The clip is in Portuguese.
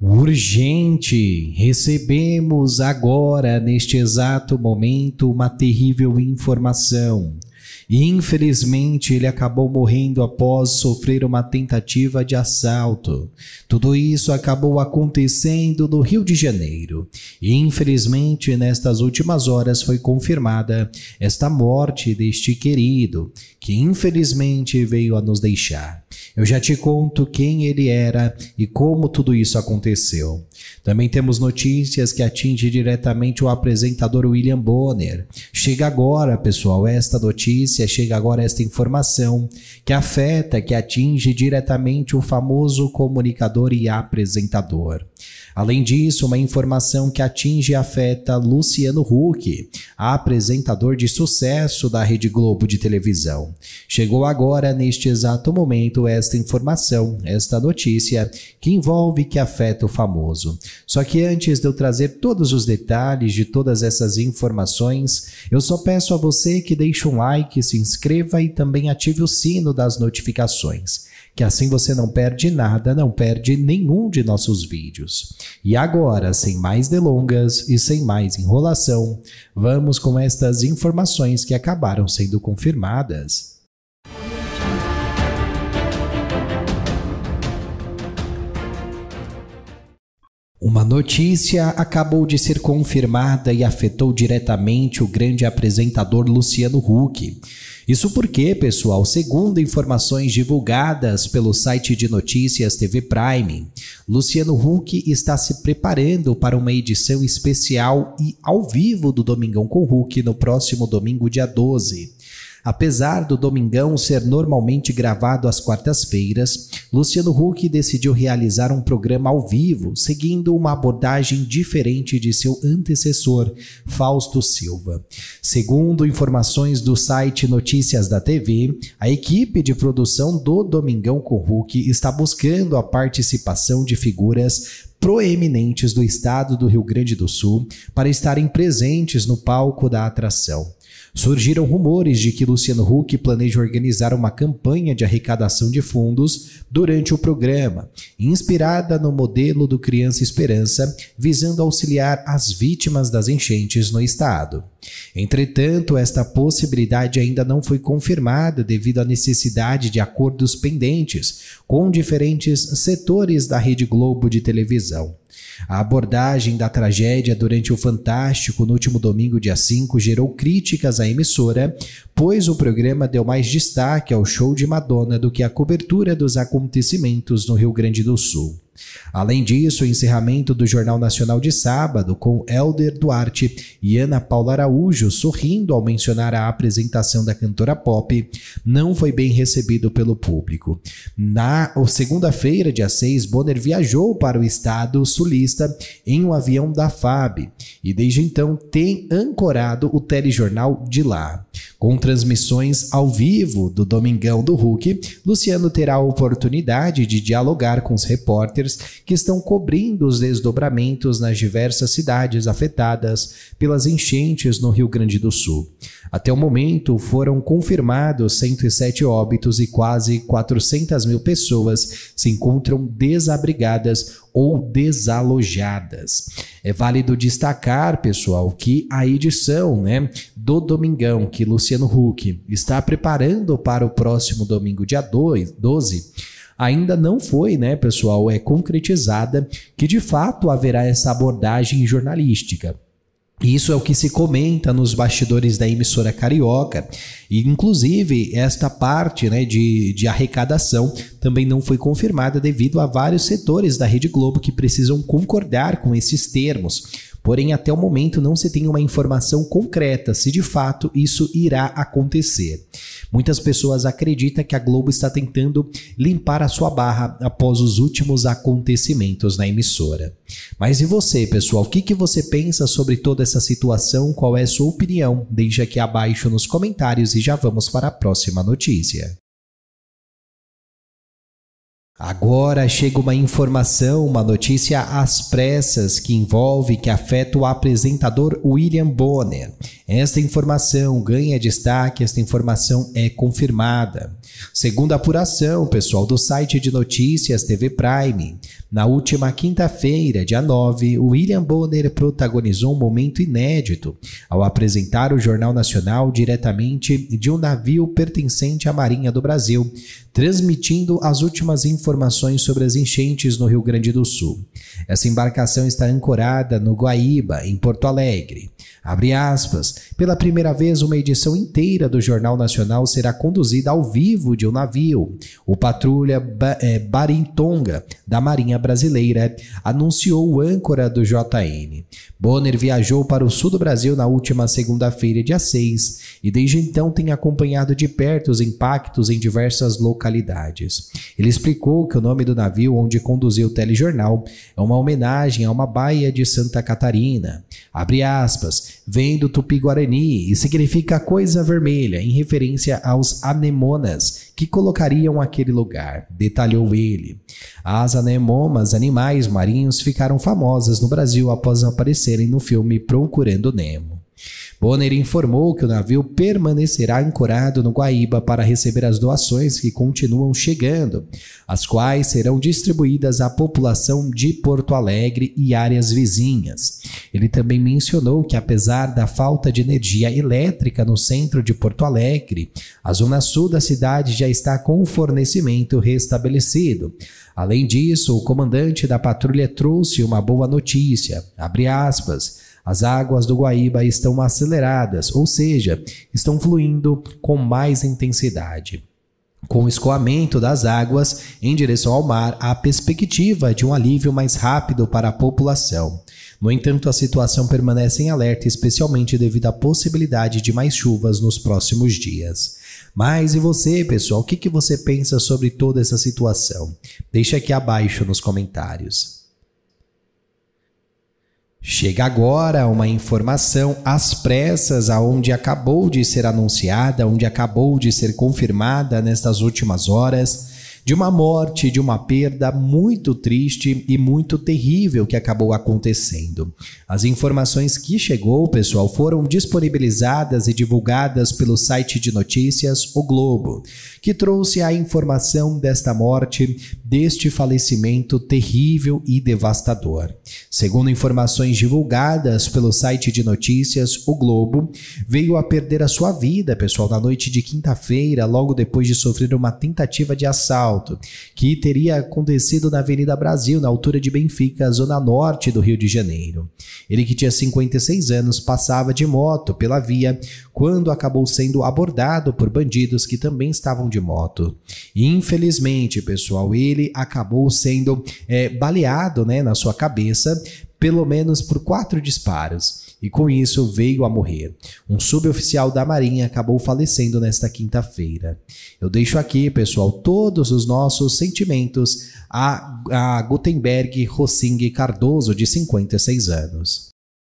Urgente! Recebemos agora, neste exato momento, uma terrível informação. E infelizmente ele acabou morrendo após sofrer uma tentativa de assalto. Tudo isso acabou acontecendo no Rio de Janeiro. E infelizmente nestas últimas horas foi confirmada esta morte deste querido, que infelizmente veio a nos deixar. Eu já te conto quem ele era e como tudo isso aconteceu. Também temos notícias que atinge diretamente o apresentador William Bonner. Chega agora, pessoal, esta notícia chega agora esta informação que afeta, que atinge diretamente o famoso comunicador e apresentador. Além disso, uma informação que atinge e afeta Luciano Huck, apresentador de sucesso da Rede Globo de televisão. Chegou agora, neste exato momento, esta informação, esta notícia que envolve e que afeta o famoso. Só que antes de eu trazer todos os detalhes de todas essas informações, eu só peço a você que deixe um like, se inscreva e também ative o sino das notificações que assim você não perde nada, não perde nenhum de nossos vídeos. E agora, sem mais delongas e sem mais enrolação, vamos com estas informações que acabaram sendo confirmadas. Uma notícia acabou de ser confirmada e afetou diretamente o grande apresentador Luciano Huck. Isso porque, pessoal, segundo informações divulgadas pelo site de notícias TV Prime, Luciano Huck está se preparando para uma edição especial e ao vivo do Domingão com Huck no próximo domingo, dia 12. Apesar do Domingão ser normalmente gravado às quartas-feiras, Luciano Huck decidiu realizar um programa ao vivo, seguindo uma abordagem diferente de seu antecessor, Fausto Silva. Segundo informações do site Notícias da TV, a equipe de produção do Domingão com Huck está buscando a participação de figuras proeminentes do estado do Rio Grande do Sul para estarem presentes no palco da atração. Surgiram rumores de que Luciano Huck planeja organizar uma campanha de arrecadação de fundos durante o programa, inspirada no modelo do Criança Esperança, visando auxiliar as vítimas das enchentes no estado. Entretanto, esta possibilidade ainda não foi confirmada devido à necessidade de acordos pendentes com diferentes setores da Rede Globo de televisão. A abordagem da tragédia durante o Fantástico no último domingo, dia 5, gerou críticas à emissora, pois o programa deu mais destaque ao show de Madonna do que à cobertura dos acontecimentos no Rio Grande do Sul. Além disso, o encerramento do Jornal Nacional de sábado, com Elder Duarte e Ana Paula Araújo sorrindo ao mencionar a apresentação da cantora pop, não foi bem recebido pelo público. Na segunda-feira, dia 6, Bonner viajou para o estado sulista em um avião da FAB e desde então tem ancorado o telejornal de lá. Com transmissões ao vivo do Domingão do Hulk, Luciano terá a oportunidade de dialogar com os repórteres que estão cobrindo os desdobramentos nas diversas cidades afetadas pelas enchentes no Rio Grande do Sul. Até o momento, foram confirmados 107 óbitos e quase 400 mil pessoas se encontram desabrigadas ou desalojadas. É válido destacar, pessoal, que a edição né, do Domingão, que Luciano Huck está preparando para o próximo domingo, dia 2, 12, ainda não foi, né, pessoal, é concretizada que de fato haverá essa abordagem jornalística isso é o que se comenta nos bastidores da emissora carioca. E, inclusive, esta parte né, de, de arrecadação também não foi confirmada devido a vários setores da Rede Globo que precisam concordar com esses termos. Porém, até o momento não se tem uma informação concreta se de fato isso irá acontecer. Muitas pessoas acreditam que a Globo está tentando limpar a sua barra após os últimos acontecimentos na emissora. Mas e você, pessoal? O que, que você pensa sobre toda essa situação? Qual é a sua opinião? Deixe aqui abaixo nos comentários e já vamos para a próxima notícia. Agora chega uma informação, uma notícia às pressas que envolve que afeta o apresentador William Bonner. Esta informação ganha destaque, esta informação é confirmada. Segundo a apuração, pessoal do site de notícias TV Prime, na última quinta-feira, dia 9, William Bonner protagonizou um momento inédito ao apresentar o Jornal Nacional diretamente de um navio pertencente à Marinha do Brasil, transmitindo as últimas informações sobre as enchentes no Rio Grande do Sul. Essa embarcação está ancorada no Guaíba, em Porto Alegre. Abre aspas, pela primeira vez uma edição inteira do Jornal Nacional será conduzida ao vivo de um navio. O patrulha baritonga é, Barintonga, da Marinha Brasileira, anunciou o âncora do JN. Bonner viajou para o sul do Brasil na última segunda-feira, dia 6, e desde então tem acompanhado de perto os impactos em diversas localidades. Ele explicou que o nome do navio onde conduziu o telejornal é uma homenagem a uma baía de Santa Catarina. Abre aspas, vem do Tupi-Guarani e significa coisa vermelha, em referência aos anemonas, que colocariam aquele lugar, detalhou ele. As anemomas animais marinhos ficaram famosas no Brasil após aparecerem no filme Procurando Nemo. Bonner informou que o navio permanecerá ancorado no Guaíba para receber as doações que continuam chegando, as quais serão distribuídas à população de Porto Alegre e áreas vizinhas. Ele também mencionou que, apesar da falta de energia elétrica no centro de Porto Alegre, a zona sul da cidade já está com o fornecimento restabelecido. Além disso, o comandante da patrulha trouxe uma boa notícia, aspas, as águas do Guaíba estão aceleradas, ou seja, estão fluindo com mais intensidade. Com o escoamento das águas em direção ao mar, há perspectiva de um alívio mais rápido para a população. No entanto, a situação permanece em alerta, especialmente devido à possibilidade de mais chuvas nos próximos dias. Mas e você, pessoal? O que, que você pensa sobre toda essa situação? Deixe aqui abaixo nos comentários. Chega agora uma informação às pressas, aonde acabou de ser anunciada, onde acabou de ser confirmada nestas últimas horas, de uma morte, de uma perda muito triste e muito terrível que acabou acontecendo. As informações que chegou, pessoal, foram disponibilizadas e divulgadas pelo site de notícias O Globo, que trouxe a informação desta morte deste falecimento terrível e devastador. Segundo informações divulgadas pelo site de notícias O Globo, veio a perder a sua vida, pessoal, na noite de quinta-feira, logo depois de sofrer uma tentativa de assalto, que teria acontecido na Avenida Brasil, na altura de Benfica, zona norte do Rio de Janeiro. Ele que tinha 56 anos passava de moto pela via quando acabou sendo abordado por bandidos que também estavam de moto. Infelizmente, pessoal, ele ele acabou sendo é, baleado né, na sua cabeça, pelo menos por quatro disparos e com isso veio a morrer. Um suboficial da Marinha acabou falecendo nesta quinta-feira. Eu deixo aqui, pessoal, todos os nossos sentimentos a, a Gutenberg Rossing Cardoso, de 56 anos.